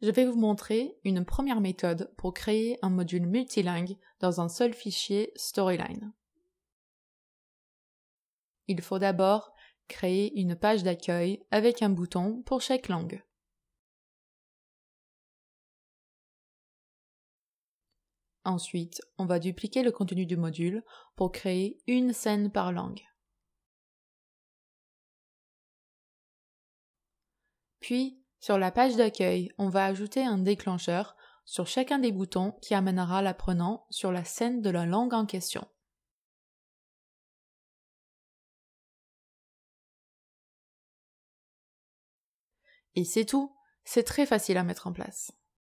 Je vais vous montrer une première méthode pour créer un module multilingue dans un seul fichier Storyline. Il faut d'abord créer une page d'accueil avec un bouton pour chaque langue. Ensuite, on va dupliquer le contenu du module pour créer une scène par langue. Puis, sur la page d'accueil, on va ajouter un déclencheur sur chacun des boutons qui amènera l'apprenant sur la scène de la langue en question. Et c'est tout, c'est très facile à mettre en place.